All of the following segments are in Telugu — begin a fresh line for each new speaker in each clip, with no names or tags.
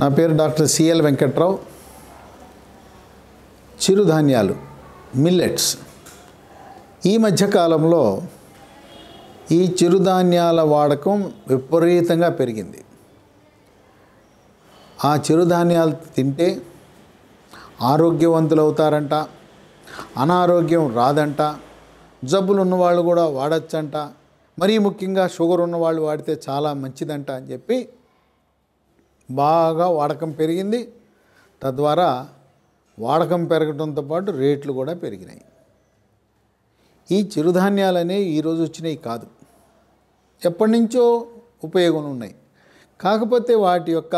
నా పేరు డాక్టర్ సిఎల్ వెంకట్రావు చిరుధాన్యాలు మిల్లెట్స్ ఈ మధ్యకాలంలో ఈ చిరుధాన్యాల వాడకం విపరీతంగా పెరిగింది ఆ చిరుధాన్యాలు తింటే ఆరోగ్యవంతులు అవుతారంట అనారోగ్యం రాదంట జబ్బులు ఉన్నవాళ్ళు కూడా వాడచ్చంట మరీ ముఖ్యంగా షుగర్ ఉన్నవాళ్ళు వాడితే చాలా మంచిదంట అని చెప్పి బాగా వాడకం పెరిగింది తద్వారా వాడకం పెరగడంతో పాటు రేట్లు కూడా పెరిగినాయి ఈ చిరుధాన్యాలనే ఈరోజు వచ్చినవి కాదు ఎప్పటి నుంచో ఉపయోగం ఉన్నాయి కాకపోతే వాటి యొక్క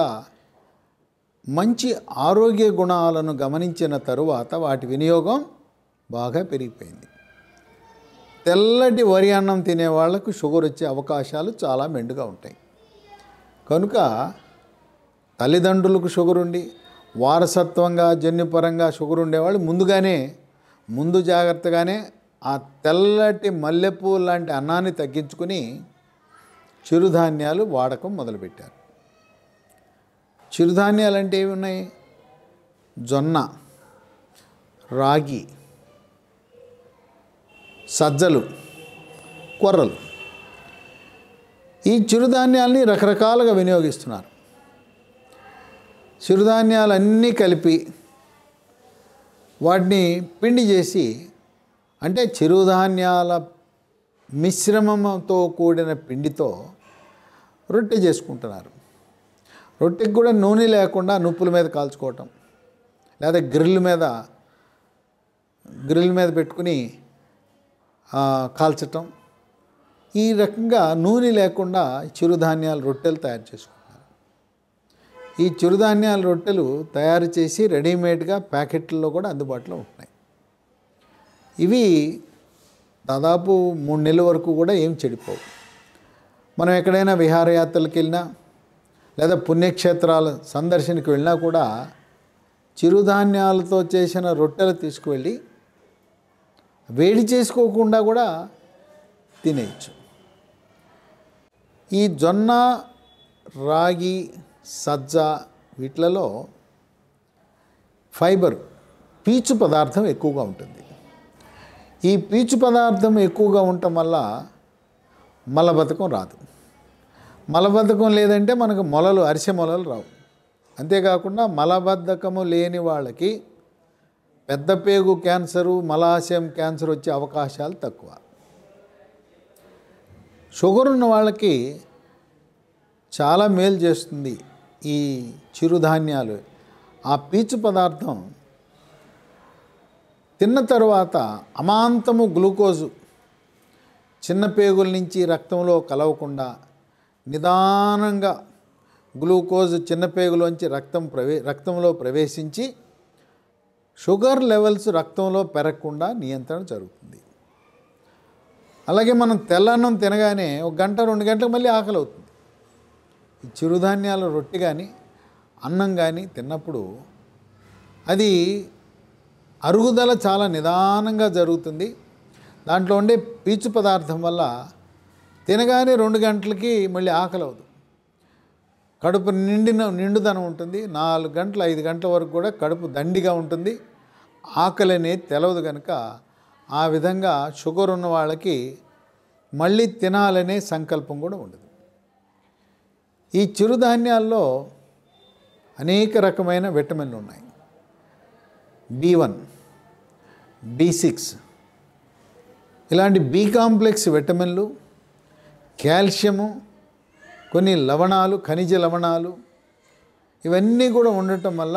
మంచి ఆరోగ్య గుణాలను గమనించిన తరువాత వాటి వినియోగం బాగా పెరిగిపోయింది తెల్లటి వరి అన్నం తినే వాళ్లకు షుగర్ వచ్చే అవకాశాలు చాలా మెండుగా ఉంటాయి కనుక తల్లిదండ్రులకు షుగర్ ఉండి వారసత్వంగా జన్యుపరంగా షుగర్ ఉండేవాళ్ళు ముందుగానే ముందు జాగ్రత్తగానే ఆ తెల్లటి మల్లెపూ లాంటి అన్నాన్ని తగ్గించుకుని చిరుధాన్యాలు వాడకం మొదలుపెట్టారు చిరుధాన్యాలు అంటే ఏమి ఉన్నాయి జొన్న రాగి సజ్జలు కొర్రలు ఈ చిరుధాన్యాల్ని రకరకాలుగా వినియోగిస్తున్నారు చిరుధాన్యాలన్నీ కలిపి వాటిని పిండి చేసి అంటే చిరుధాన్యాల మిశ్రమంతో కూడిన పిండితో రొట్టె చేసుకుంటున్నారు రొట్టెకి కూడా నూనె లేకుండా నుప్పుల మీద కాల్చుకోవటం లేదా గ్రిల్ మీద గ్రిల్ మీద పెట్టుకుని కాల్చటం ఈ రకంగా నూనె లేకుండా చిరుధాన్యాలు రొట్టెలు తయారు చేసుకుంటాం ఈ చిరుధాన్యాల రొట్టెలు తయారు చేసి రెడీమేడ్గా ప్యాకెట్లలో కూడా అందుబాటులో ఉంటున్నాయి ఇవి దాదాపు మూడు నెలల వరకు కూడా ఏం చెడిపోవు మనం ఎక్కడైనా విహారయాత్రలకు వెళ్ళినా లేదా పుణ్యక్షేత్రాల సందర్శనకు వెళ్ళినా కూడా చిరుధాన్యాలతో చేసిన రొట్టెలు తీసుకువెళ్ళి వేడి చేసుకోకుండా కూడా తినేయచ్చు ఈ జొన్న రాగి సజ్జ వీటిలలో ఫైబర్ పీచు పదార్థం ఎక్కువగా ఉంటుంది ఈ పీచు పదార్థం ఎక్కువగా ఉండటం వల్ల మలబద్ధకం రాదు మలబద్ధకం లేదంటే మనకు మొలలు అరిసె మొలలు రావు అంతేకాకుండా మలబద్ధకము లేని వాళ్ళకి పెద్ద పేగు క్యాన్సరు మలాశయం క్యాన్సర్ వచ్చే అవకాశాలు తక్కువ షుగర్ ఉన్న వాళ్ళకి చాలా మేలు చేస్తుంది ఈ చిరుధాన్యాలు ఆ పీచు పదార్థం తిన్న తరువాత అమాంతము గ్లూకోజు చిన్న పేగుల నుంచి రక్తంలో కలవకుండా నిదానంగా గ్లూకోజ్ చిన్న పేగులోంచి రక్తం ప్రవే రక్తంలో ప్రవేశించి షుగర్ లెవెల్స్ రక్తంలో పెరగకుండా నియంత్రణ జరుగుతుంది అలాగే మనం తెల్లన్నం తినగానే ఒక గంట రెండు గంటలకు మళ్ళీ ఆకలి అవుతుంది ఈ చిరుధాన్యాల రొట్టె కానీ అన్నం కానీ తిన్నప్పుడు అది అరుగుదల చాలా నిదానంగా జరుగుతుంది దాంట్లో ఉండే పీచు పదార్థం వల్ల తినగానే రెండు గంటలకి మళ్ళీ ఆకలి అవదు కడుపు నిండిన నిండుదనం ఉంటుంది నాలుగు గంటల ఐదు గంటల వరకు కూడా కడుపు దండిగా ఉంటుంది ఆకలి అనేది తెలవదు కనుక ఆ విధంగా షుగర్ ఉన్న వాళ్ళకి మళ్ళీ తినాలనే సంకల్పం కూడా ఉండదు ఈ చిరుధాన్యాల్లో అనేక రకమైన విటమిన్లు ఉన్నాయి బి వన్ బి సిక్స్ ఇలాంటి బి కాంప్లెక్స్ విటమిన్లు కాల్షియము కొన్ని లవణాలు ఖనిజ లవణాలు ఇవన్నీ కూడా ఉండటం వల్ల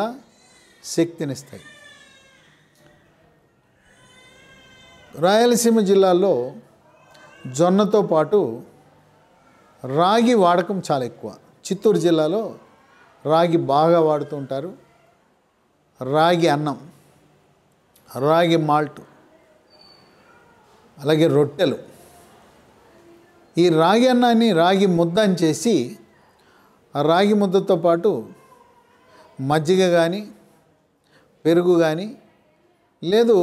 శక్తినిస్తాయి రాయలసీమ జిల్లాలో జొన్నతో పాటు రాగి వాడకం చాలా ఎక్కువ చిత్తూరు జిల్లాలో రాగి బాగా వాడుతూ ఉంటారు రాగి అన్నం రాగి మాల్ట్ అలాగే రొట్టెలు ఈ రాగి అన్నాన్ని రాగి ముద్ద అని చేసి రాగి ముద్దతో పాటు మజ్జిగ కానీ పెరుగు కానీ లేదు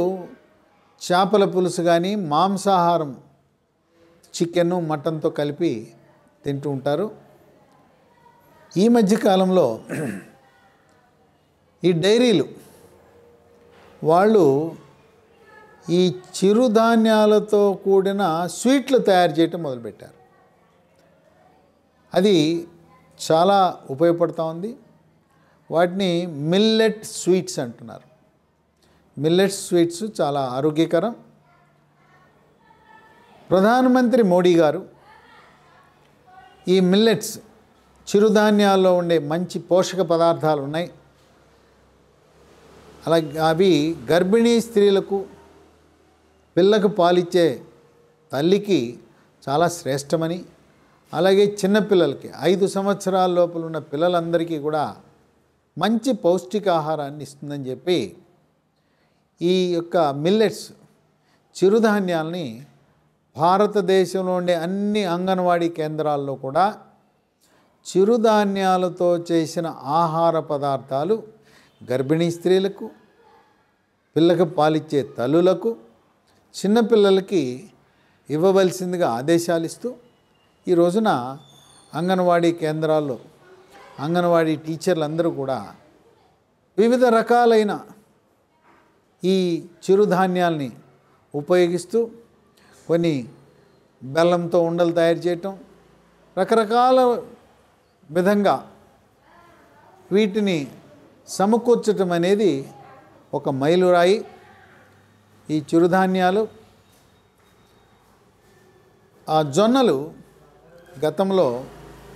చేపల పులుసు కానీ మాంసాహారం చికెన్ మటన్తో కలిపి తింటూ ఉంటారు ఈ మధ్యకాలంలో ఈ డైరీలు వాళ్ళు ఈ చిరుధాన్యాలతో కూడిన స్వీట్లు తయారు చేయటం మొదలుపెట్టారు అది చాలా ఉపయోగపడుతూ ఉంది వాటిని మిల్లెట్ స్వీట్స్ అంటున్నారు మిల్లెట్ స్వీట్స్ చాలా ఆరోగ్యకరం ప్రధానమంత్రి మోడీ గారు ఈ మిల్లెట్స్ చిరుధాన్యాల్లో ఉండే మంచి పోషక పదార్థాలు ఉన్నాయి అలా అవి గర్భిణీ స్త్రీలకు పిల్లకు పాలిచ్చే తల్లికి చాలా శ్రేష్టమని అలాగే చిన్నపిల్లలకి ఐదు సంవత్సరాల లోపల ఉన్న పిల్లలందరికీ కూడా మంచి పౌష్టికాహారాన్ని ఇస్తుందని చెప్పి ఈ యొక్క మిల్లెట్స్ చిరుధాన్యాల్ని భారతదేశంలో ఉండే అన్ని అంగన్వాడీ కేంద్రాల్లో కూడా చిరుధాన్యాలతో చేసిన ఆహార పదార్థాలు గర్భిణీ స్త్రీలకు పిల్లకు పాలిచ్చే తల్లులకు చిన్నపిల్లలకి ఇవ్వవలసిందిగా ఆదేశాలు ఇస్తూ ఈ రోజున అంగన్వాడీ కేంద్రాల్లో అంగన్వాడీ టీచర్లందరూ కూడా వివిధ రకాలైన ఈ చిరుధాన్యాల్ని ఉపయోగిస్తూ కొన్ని బెల్లంతో ఉండలు తయారు చేయటం రకరకాల విధంగా వీటిని సమకూర్చటం అనేది ఒక మైలురాయి ఈ చిరుధాన్యాలు ఆ జొన్నలు గతంలో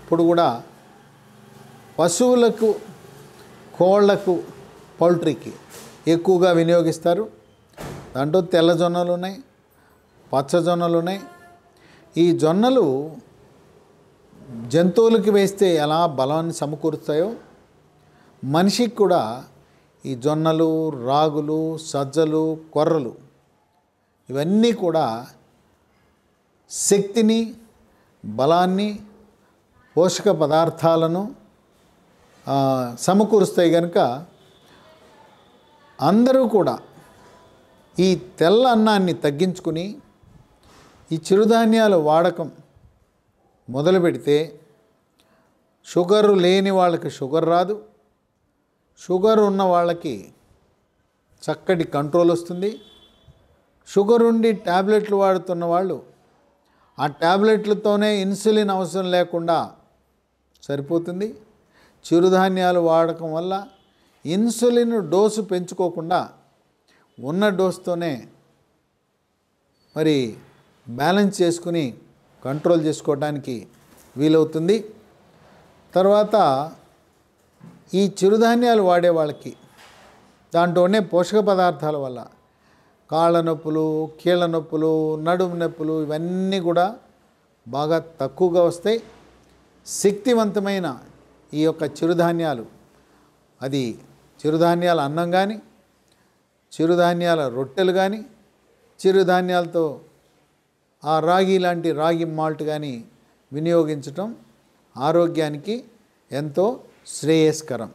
ఇప్పుడు కూడా పశువులకు కోళ్లకు పౌల్ట్రీకి ఎక్కువగా వినియోగిస్తారు దాంట్లో తెల్ల జొన్నలు ఉన్నాయి పచ్చ జొన్నలు ఉన్నాయి ఈ జొన్నలు జంతువులకి వేస్తే ఎలా బలాన్ని సమకూరుస్తాయో మనిషికి కూడా ఈ జొన్నలు రాగులు సజ్జలు కొర్రలు ఇవన్నీ కూడా శక్తిని బలాన్ని పోషక పదార్థాలను సమకూరుస్తాయి కనుక అందరూ కూడా ఈ తెల్ల అన్నాన్ని తగ్గించుకుని ఈ చిరుధాన్యాల వాడకం మొదలు పెడితే షుగర్ లేని వాళ్ళకి షుగర్ రాదు షుగర్ ఉన్న వాళ్ళకి చక్కటి కంట్రోల్ వస్తుంది షుగర్ ఉండి ట్యాబ్లెట్లు వాడుతున్న వాళ్ళు ఆ ట్యాబ్లెట్లతోనే ఇన్సులిన్ అవసరం లేకుండా సరిపోతుంది చిరుధాన్యాలు వాడకం వల్ల ఇన్సులిన్ డోసు పెంచుకోకుండా ఉన్న డోస్తోనే మరి బ్యాలెన్స్ చేసుకుని కంట్రోల్ చేసుకోవడానికి వీలవుతుంది తర్వాత ఈ చిరుధాన్యాలు వాడే వాళ్ళకి దాంట్లోనే పోషక పదార్థాల వల్ల కాళ్ళ నొప్పులు కీళ్ళ నొప్పులు నడుము నొప్పులు ఇవన్నీ కూడా బాగా తక్కువగా వస్తాయి శక్తివంతమైన ఈ యొక్క చిరుధాన్యాలు అది చిరుధాన్యాల అన్నం కానీ చిరుధాన్యాల రొట్టెలు కానీ చిరుధాన్యాలతో ఆ రాగి లాంటి రాగి మాల్ట్ కానీ వినియోగించటం ఆరోగ్యానికి ఎంతో శ్రేయస్కరం